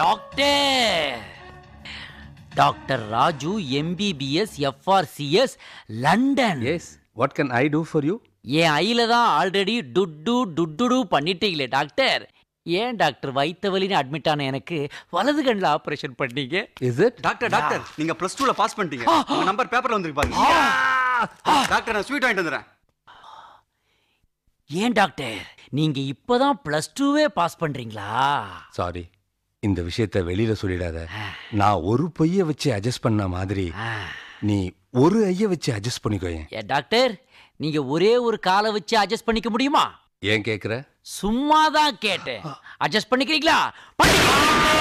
doctor doctor Raju MBBS FRCS London yes what can I do for you ஏன் ஐயில தான் already டுட்டு டுட்டுடு பண்ணிட்டீங்களே டாக்டர் ஏன் டாக்டர் வைத்த வலின்னு அட்மிட் ஆன எனக்கு வலது கண்ணில் ஆப்ரேஷன் பண்ணீங்க இஸ் இட் டாக்டர் டாக்டர் நீங்க ப்ளஸ் டூல பாஸ் பண்ணிட்டீங்க நம்பர் பேப்பர்ல வந்திருக்கு பாருங்க டாக்டர் நான் ஸ்வீட் வாங்கிட்டு வந்துறேன் ஏன் டாக்டர் நீங்க இப்பதான் ப்ளஸ் டூவே பாஸ் பண்றீங்களா சாரி இந்த விஷயத்த வெளியில சொல்லிடாத நான் ஒரு பொய்ய வச்சு அட்ஜஸ்ட் பண்ண மாதிரி நீ ஒரு ஐய வச்சு அட்ஜஸ்ட் பண்ணிக்கோ டாக்டர் நீங்க ஒரே ஒரு காலை வச்சு அட்ஜஸ்ட் பண்ணிக்க முடியுமா ஏன் கேக்குற சும்மாதான் கேட்டேன் அட்ஜஸ்ட் பண்ணிக்கிறீங்களா